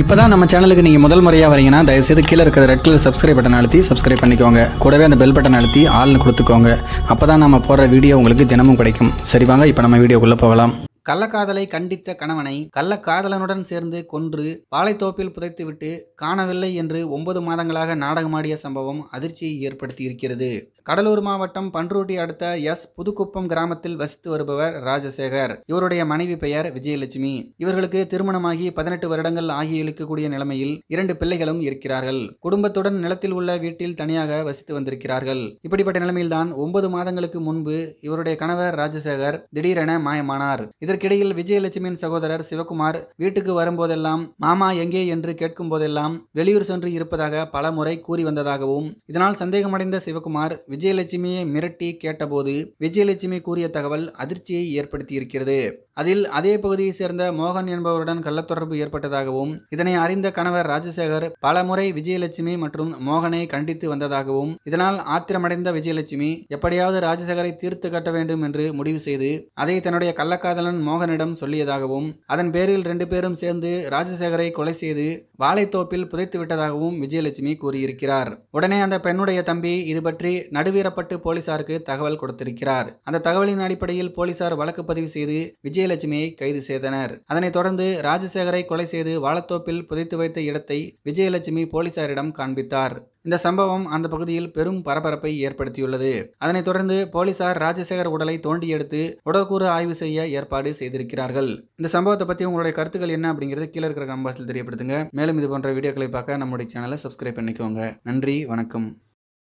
இப்போ தான் நம்ம சேனலுக்கு நீங்கள் முதல் முறையாக வரீங்கன்னா தயவுசெய்து கீழே இருக்கிற ரெட் கலர் சப்ஸ்கிரைப் பட்டன் அழுத்தி சப்ஸ்கிரைப் பண்ணிக்கோங்க கூடவே அந்த பெல் பட்டன் அழுத்தி ஆள்னு கொடுத்துக்கோங்க அப்போ தான் நம்ம போடுற வீடியோ உங்களுக்கு தினமும் கிடைக்கும் சரி வாங்க இப்போ நம்ம வீடியோக்குள்ளே போகலாம் கள்ளக்காதலை கண்டித்த கணவனை கள்ளக்காதலனுடன் சேர்ந்து கொன்று பாலைத்தோப்பில் புதைத்துவிட்டு காணவில்லை என்று ஒன்பது மாதங்களாக நாடகமாடிய சம்பவம் அதிர்ச்சியை ஏற்படுத்தி இருக்கிறது கடலூர் மாவட்டம் பன்ருட்டி அடுத்த எஸ் புதுக்குப்பம் கிராமத்தில் வசித்து வருபவர் ராஜசேகர் இவருடைய மனைவி பெயர் விஜயலட்சுமி இவர்களுக்கு திருமணமாகி பதினெட்டு வருடங்கள் ஆகி இருக்கக்கூடிய நிலைமையில் இரண்டு பிள்ளைகளும் இருக்கிறார்கள் குடும்பத்துடன் நிலத்தில் உள்ள வீட்டில் தனியாக வசித்து வந்திருக்கிறார்கள் இப்படிப்பட்ட நிலைமையில்தான் ஒன்பது மாதங்களுக்கு முன்பு இவருடைய கணவர் ராஜசேகர் திடீரென மாயமானார் இதற்கிடையில் விஜயலட்சுமியின் சகோதரர் சிவகுமார் வீட்டுக்கு வரும்போதெல்லாம் மாமா எங்கே என்று கேட்கும் போதெல்லாம் வெளியூர் சென்று இருப்பதாக பல முறை கூறி வந்ததாகவும் இதனால் சந்தேகமடைந்த சிவகுமார் விஜயலட்சுமியை மிரட்டி கேட்டபோது விஜயலட்சுமி கூறிய தகவல் அதிர்ச்சியை ஏற்படுத்தி இருக்கிறது அதில் அதே பகுதியை சேர்ந்த மோகன் என்பவருடன் கள்ளத்தொடர்பு ஏற்பட்டதாகவும் இதனை அறிந்த கணவர் ராஜசேகர் பல முறை விஜயலட்சுமி மற்றும் மோகனை கண்டித்து வந்ததாகவும் இதனால் ஆத்திரமடைந்த விஜயலட்சுமி எப்படியாவது ராஜசேகரை தீர்த்து கட்ட வேண்டும் என்று முடிவு செய்து அதை தன்னுடைய கள்ளக்காதலன் மோகனிடம் சொல்லியதாகவும் அதன் பேரில் ரெண்டு பேரும் சேர்ந்து ராஜசேகரை கொலை செய்து வாழைத்தோப்பில் புதைத்து விட்டதாகவும் விஜயலட்சுமி கூறியிருக்கிறார் உடனே அந்த பெண்ணுடைய தம்பி இது பற்றி நடுவீரப்பட்டு போலீசாருக்கு தகவல் கொடுத்திருக்கிறார் அந்த தகவலின் அடிப்படையில் போலீசார் வழக்கு பதிவு செய்து விஜயலட்சுமியை கைது செய்தனர் அதனைத் தொடர்ந்து ராஜசேகரை கொலை செய்து வாழத்தோப்பில் புதைத்து வைத்த இடத்தை விஜயலட்சுமி போலீசாரிடம் காண்பித்தார் இந்த சம்பவம் அந்த பகுதியில் பெரும் பரபரப்பை ஏற்படுத்தியுள்ளது அதனைத் தொடர்ந்து போலீசார் ராஜசேகர் உடலை தோண்டி எடுத்து உடற்கூறு ஆய்வு செய்ய ஏற்பாடு செய்திருக்கிறார்கள் இந்த சம்பவத்தை பற்றி உங்களுடைய கருத்துக்கள் என்ன அப்படிங்கிறது கீழே இருக்கிற கம்பாஸில் தெரியப்படுத்துங்க மேலும் இது போன்ற வீடியோக்களை பார்க்க நம்முடைய சேனலை சப்ஸ்கிரைப் பண்ணிக்கோங்க நன்றி வணக்கம்